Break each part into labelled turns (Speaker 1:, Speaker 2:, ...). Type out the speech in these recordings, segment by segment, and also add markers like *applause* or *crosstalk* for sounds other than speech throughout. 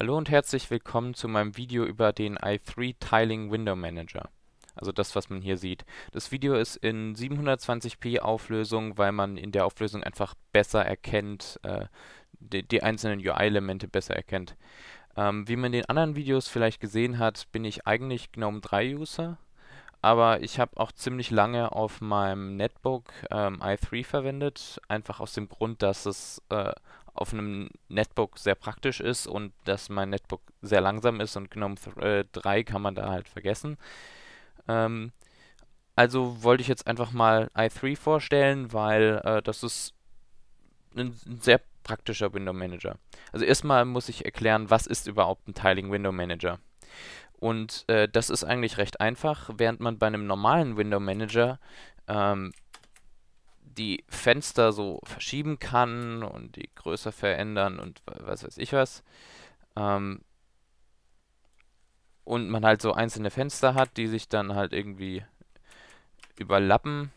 Speaker 1: Hallo und herzlich willkommen zu meinem Video über den i3 Tiling Window Manager. Also das, was man hier sieht. Das Video ist in 720p Auflösung, weil man in der Auflösung einfach besser erkennt, äh, die, die, einzelnen UI-Elemente besser erkennt. Ähm, wie man in den anderen Videos vielleicht gesehen hat, bin ich eigentlich GNOME 3 User, aber ich habe auch ziemlich lange auf meinem Netbook ähm, i3 verwendet, einfach aus dem Grund, dass es äh, auf einem Netbook sehr praktisch ist und dass mein Netbook sehr langsam ist und GNOME 3 äh, kann man da halt vergessen. Ähm, also wollte ich jetzt einfach mal i3 vorstellen, weil äh, das ist ein, ein sehr praktischer Window Manager. Also erstmal muss ich erklären, was ist überhaupt ein Tiling Window Manager. Und äh, das ist eigentlich recht einfach, während man bei einem normalen Window Manager ähm, die Fenster so verschieben kann und die Größe verändern und was weiß ich was. Ähm, und man halt so einzelne Fenster hat, die sich dann halt irgendwie überlappen,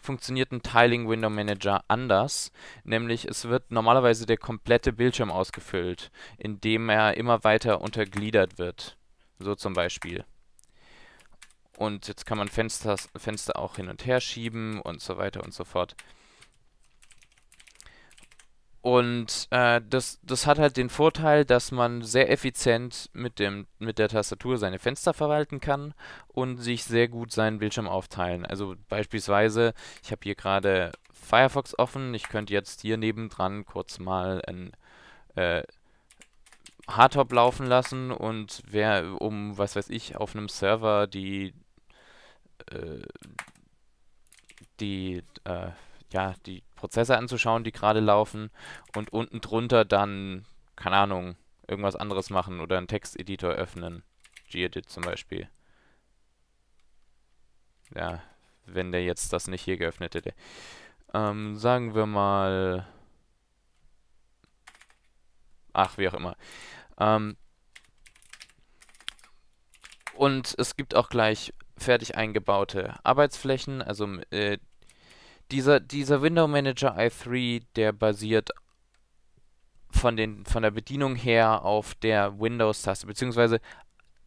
Speaker 1: funktioniert ein Tiling Window Manager anders. Nämlich es wird normalerweise der komplette Bildschirm ausgefüllt, indem er immer weiter untergliedert wird. So zum Beispiel. Und jetzt kann man Fenster, Fenster auch hin und her schieben und so weiter und so fort. Und äh, das, das hat halt den Vorteil, dass man sehr effizient mit, dem, mit der Tastatur seine Fenster verwalten kann und sich sehr gut seinen Bildschirm aufteilen. Also beispielsweise, ich habe hier gerade Firefox offen, ich könnte jetzt hier nebendran kurz mal ein äh, Hardtop laufen lassen und wer um, was weiß ich, auf einem Server die äh, die, äh, ja, die Prozesse anzuschauen, die gerade laufen und unten drunter dann, keine Ahnung, irgendwas anderes machen oder einen Texteditor öffnen. Gedit zum Beispiel. Ja, wenn der jetzt das nicht hier geöffnet hätte. Ähm, sagen wir mal... Ach, wie auch immer. Ähm, und es gibt auch gleich fertig eingebaute Arbeitsflächen. Also äh, dieser, dieser Window Manager i3, der basiert von, den, von der Bedienung her auf der Windows-Taste, beziehungsweise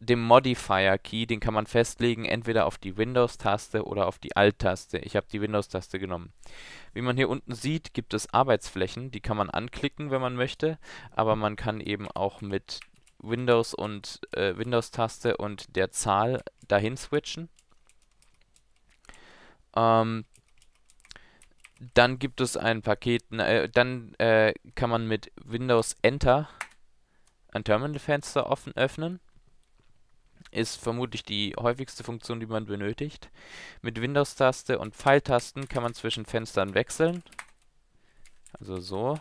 Speaker 1: dem Modifier-Key, den kann man festlegen, entweder auf die Windows-Taste oder auf die Alt-Taste. Ich habe die Windows-Taste genommen. Wie man hier unten sieht, gibt es Arbeitsflächen, die kann man anklicken, wenn man möchte, aber man kann eben auch mit Windows und äh, Windows-Taste und der Zahl dahin switchen. Ähm, dann gibt es ein Paket, äh, dann äh, kann man mit Windows Enter ein Terminalfenster offen öffnen. Ist vermutlich die häufigste Funktion, die man benötigt. Mit Windows-Taste und Pfeiltasten kann man zwischen Fenstern wechseln. Also so.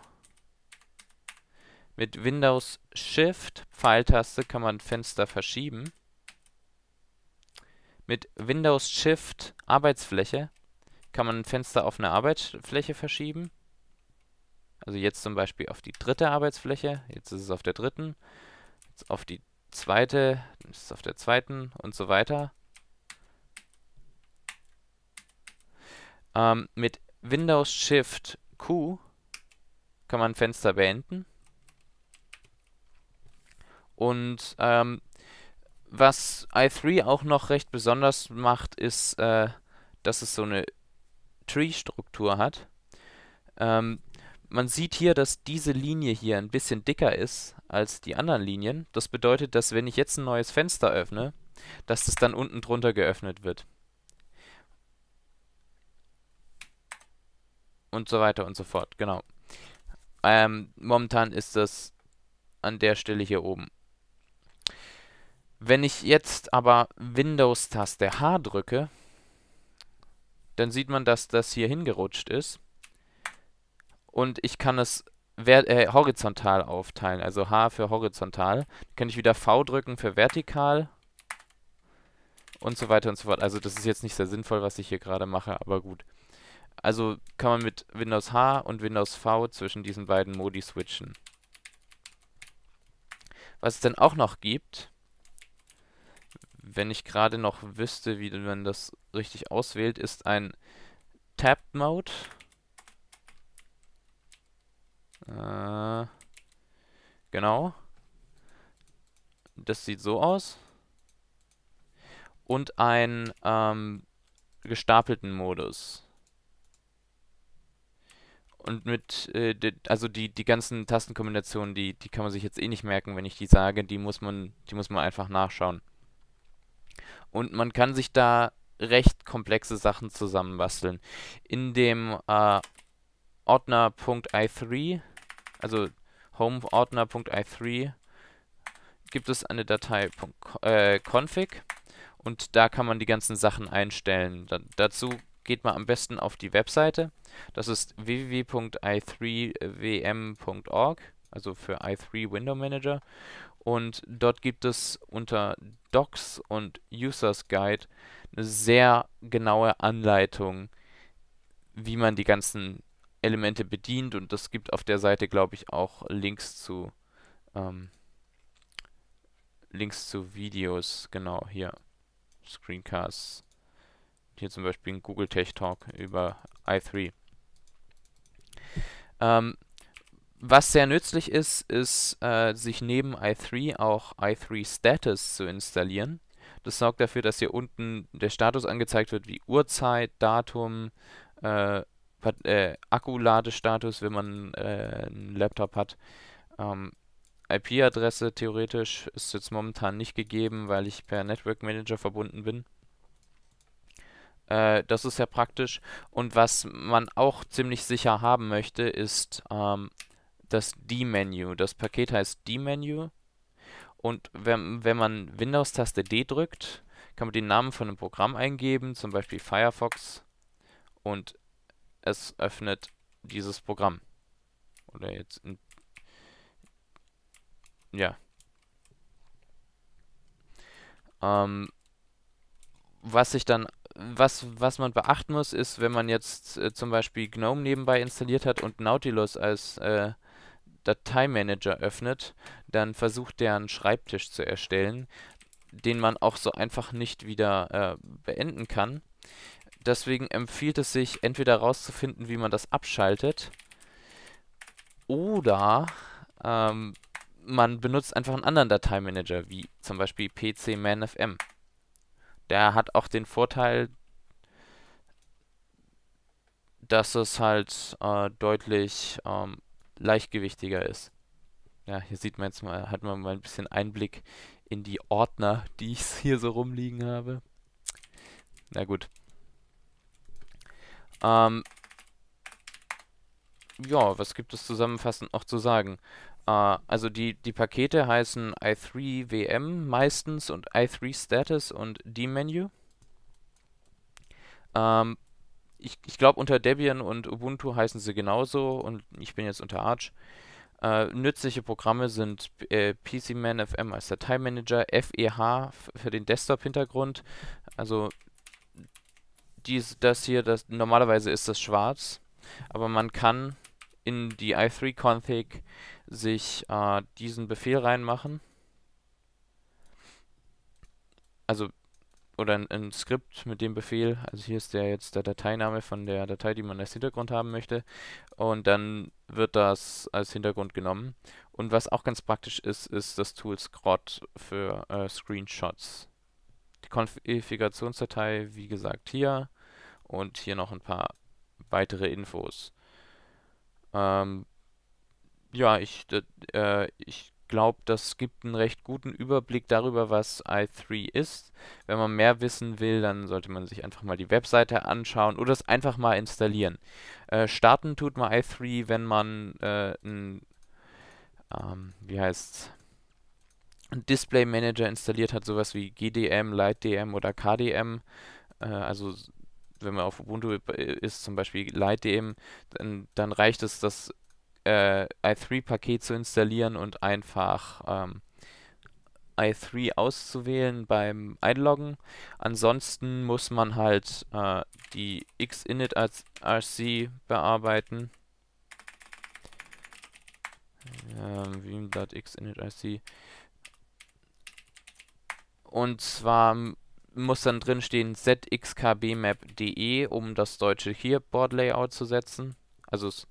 Speaker 1: Mit Windows Shift Pfeiltaste kann man Fenster verschieben. Mit Windows Shift Arbeitsfläche kann man ein Fenster auf eine Arbeitsfläche verschieben. Also jetzt zum Beispiel auf die dritte Arbeitsfläche, jetzt ist es auf der dritten, jetzt auf die zweite, ist es auf der zweiten und so weiter. Ähm, mit Windows Shift Q kann man Fenster beenden. Und ähm, was i3 auch noch recht besonders macht, ist, äh, dass es so eine Tree-Struktur hat. Ähm, man sieht hier, dass diese Linie hier ein bisschen dicker ist als die anderen Linien. Das bedeutet, dass wenn ich jetzt ein neues Fenster öffne, dass das dann unten drunter geöffnet wird. Und so weiter und so fort, genau. Ähm, momentan ist das an der Stelle hier oben. Wenn ich jetzt aber Windows-Taste H drücke, dann sieht man, dass das hier hingerutscht ist. Und ich kann es äh, horizontal aufteilen, also H für horizontal. Dann kann ich wieder V drücken für vertikal und so weiter und so fort. Also das ist jetzt nicht sehr sinnvoll, was ich hier gerade mache, aber gut. Also kann man mit Windows H und Windows V zwischen diesen beiden Modi switchen. Was es dann auch noch gibt, wenn ich gerade noch wüsste, wie man das richtig auswählt, ist ein Tapped Mode. Äh, genau. Das sieht so aus. Und ein ähm, gestapelten Modus. Und mit, äh, also die, die ganzen Tastenkombinationen, die, die kann man sich jetzt eh nicht merken, wenn ich die sage, die muss man, die muss man einfach nachschauen und man kann sich da recht komplexe Sachen zusammenbasteln. In dem äh, Ordner.i3, also homeordner.i3, gibt es eine Datei äh, config und da kann man die ganzen Sachen einstellen. Da dazu geht man am besten auf die Webseite. Das ist www.i3wm.org, also für i3 Window Manager. Und dort gibt es unter Docs und Users Guide eine sehr genaue Anleitung, wie man die ganzen Elemente bedient. Und es gibt auf der Seite, glaube ich, auch Links zu ähm, Links zu Videos, genau hier. Screencasts. Hier zum Beispiel ein Google Tech Talk über i3. Ähm, was sehr nützlich ist, ist, äh, sich neben i3 auch i3 Status zu installieren. Das sorgt dafür, dass hier unten der Status angezeigt wird, wie Uhrzeit, Datum, äh, äh, Akkuladestatus, wenn man äh, einen Laptop hat. Ähm, IP-Adresse theoretisch ist jetzt momentan nicht gegeben, weil ich per Network Manager verbunden bin. Äh, das ist sehr praktisch. Und was man auch ziemlich sicher haben möchte, ist ähm, das D-Menu. Das Paket heißt D-Menu. Und wenn, wenn man Windows-Taste D drückt, kann man den Namen von einem Programm eingeben, zum Beispiel Firefox, und es öffnet dieses Programm. Oder jetzt. ja. Ähm, was ich dann was, was man beachten muss, ist, wenn man jetzt äh, zum Beispiel GNOME nebenbei installiert hat und Nautilus als äh, Dateimanager öffnet, dann versucht der einen Schreibtisch zu erstellen, den man auch so einfach nicht wieder äh, beenden kann. Deswegen empfiehlt es sich, entweder herauszufinden, wie man das abschaltet, oder ähm, man benutzt einfach einen anderen Dateimanager, wie zum Beispiel pcmanfm. Der hat auch den Vorteil, dass es halt äh, deutlich ähm, leichtgewichtiger ist. Ja, hier sieht man jetzt mal, hat man mal ein bisschen Einblick in die Ordner, die ich *laughs* hier so rumliegen habe. Na gut. Ähm, ja, was gibt es zusammenfassend noch zu sagen? Äh, also die, die Pakete heißen i3WM meistens und i3Status und dmenu. Ähm, ich, ich glaube, unter Debian und Ubuntu heißen sie genauso und ich bin jetzt unter Arch. Äh, nützliche Programme sind äh, PCManFM als Dateimanager, FEH für den Desktop-Hintergrund. Also dies, das hier, das normalerweise ist das schwarz, aber man kann in die i3-Config sich äh, diesen Befehl reinmachen. Also oder ein, ein, Skript mit dem Befehl. Also hier ist der jetzt der Dateiname von der Datei, die man als Hintergrund haben möchte. Und dann wird das als Hintergrund genommen. Und was auch ganz praktisch ist, ist das Tool Scrot für äh, Screenshots. Die Konfigurationsdatei, wie gesagt, hier. Und hier noch ein paar weitere Infos. Ähm, ja, ich, äh, ich glaube, das gibt einen recht guten Überblick darüber, was i3 ist. Wenn man mehr wissen will, dann sollte man sich einfach mal die Webseite anschauen oder es einfach mal installieren. Äh, starten tut man i3, wenn man äh, ein, ähm, wie heißt's, Display Manager installiert hat, sowas wie GDM, LightDM oder KDM. Äh, also wenn man auf Ubuntu ist, zum Beispiel LightDM, dann, dann reicht es, dass äh, i3-Paket zu installieren und einfach ähm, i3 auszuwählen beim Einloggen. Ansonsten muss man halt äh, die xinitrc bearbeiten. Ähm, Veeam.xinitrc. Und zwar muss dann drin stehen zxkbmap.de, um das deutsche Keyboard-Layout zu setzen. Also es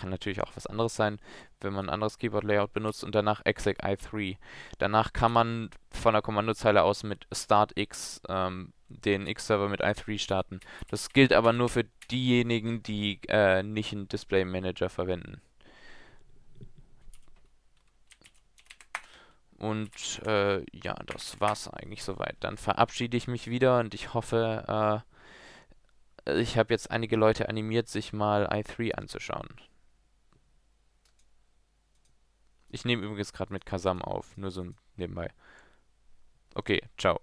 Speaker 1: kann natürlich auch was anderes sein, wenn man ein anderes Keyboard-Layout benutzt und danach exec i3. Danach kann man von der Kommandozeile aus mit start x ähm, den X-Server mit i3 starten. Das gilt aber nur für diejenigen, die äh, nicht einen Display Manager verwenden. Und äh, ja, das war's eigentlich soweit. Dann verabschiede ich mich wieder und ich hoffe, äh, ich habe jetzt einige Leute animiert, sich mal i3 anzuschauen. Ich nehme übrigens gerade mit Kasam auf, nur so nebenbei. Okay, ciao.